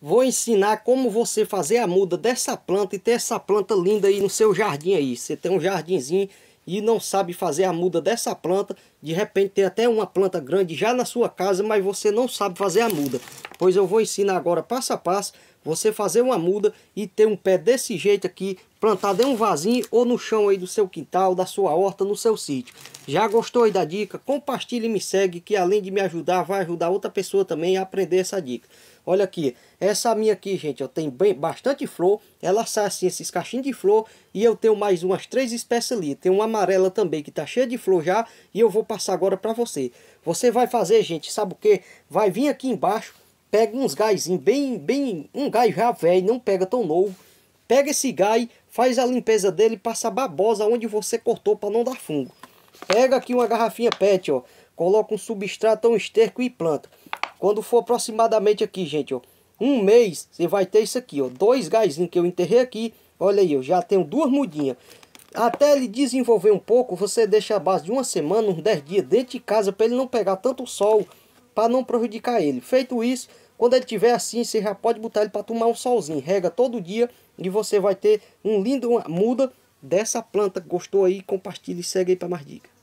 Vou ensinar como você fazer a muda dessa planta e ter essa planta linda aí no seu jardim aí. Você tem um jardinzinho e não sabe fazer a muda dessa planta, de repente tem até uma planta grande já na sua casa, mas você não sabe fazer a muda. Pois eu vou ensinar agora passo a passo você fazer uma muda e ter um pé desse jeito aqui, plantado em um vasinho ou no chão aí do seu quintal, da sua horta, no seu sítio. Já gostou aí da dica? Compartilhe e me segue, que além de me ajudar, vai ajudar outra pessoa também a aprender essa dica. Olha aqui, essa minha aqui, gente, ó, tem bem, bastante flor. Ela sai assim, esses cachinhos de flor. E eu tenho mais umas três espécies ali. Tem uma amarela também, que tá cheia de flor já. E eu vou passar agora para você. Você vai fazer, gente, sabe o que? Vai vir aqui embaixo Pega uns gás bem, bem, um gás já velho, não pega tão novo. Pega esse gás, faz a limpeza dele, passa babosa onde você cortou para não dar fungo. Pega aqui uma garrafinha PET, ó. Coloca um substrato, um esterco e planta. Quando for aproximadamente aqui, gente, ó. Um mês, você vai ter isso aqui, ó. Dois gásinhos que eu enterrei aqui. Olha aí, eu já tenho duas mudinhas. Até ele desenvolver um pouco, você deixa a base de uma semana, uns 10 dias dentro de casa, para ele não pegar tanto sol para não prejudicar ele. Feito isso, quando ele tiver assim, você já pode botar ele para tomar um solzinho. Rega todo dia e você vai ter um lindo uma muda dessa planta. Gostou aí? Compartilhe e segue aí para mais dicas.